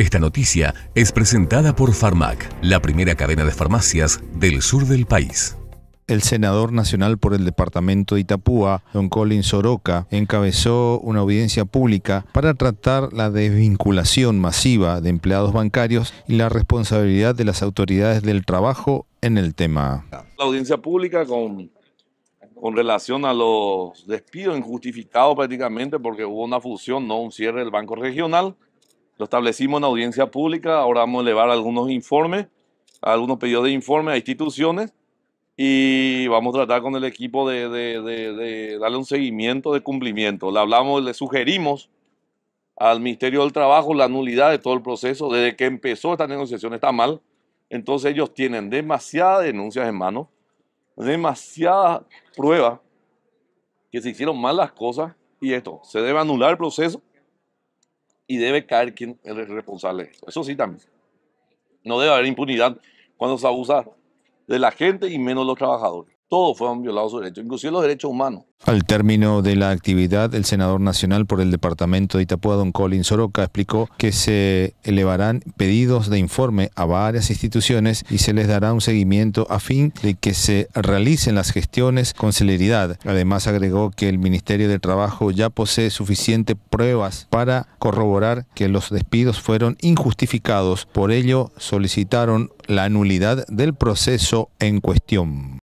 Esta noticia es presentada por Farmac, la primera cadena de farmacias del sur del país. El senador nacional por el departamento de Itapúa, don Colin Soroca, encabezó una audiencia pública para tratar la desvinculación masiva de empleados bancarios y la responsabilidad de las autoridades del trabajo en el tema. La audiencia pública con, con relación a los despidos injustificados prácticamente porque hubo una fusión, no un cierre del Banco Regional, lo establecimos en audiencia pública, ahora vamos a elevar algunos informes, algunos pedidos de informes a instituciones y vamos a tratar con el equipo de, darle un seguimiento de cumplimiento. Le hablamos, le sugerimos al Ministerio del Trabajo la nulidad de todo el proceso desde que empezó esta negociación, está mal. Entonces ellos tienen demasiadas denuncias en mano, demasiadas pruebas que se hicieron mal las cosas y esto, se debe anular el proceso y debe caer quien es responsable de Eso sí también. No debe haber impunidad cuando se abusa de la gente y menos los trabajadores todos fueron violados sus derechos, inclusive los derechos humanos. Al término de la actividad, el senador nacional por el departamento de Itapúa, don Colin Soroca, explicó que se elevarán pedidos de informe a varias instituciones y se les dará un seguimiento a fin de que se realicen las gestiones con celeridad. Además, agregó que el Ministerio de Trabajo ya posee suficiente pruebas para corroborar que los despidos fueron injustificados. Por ello, solicitaron la nulidad del proceso en cuestión.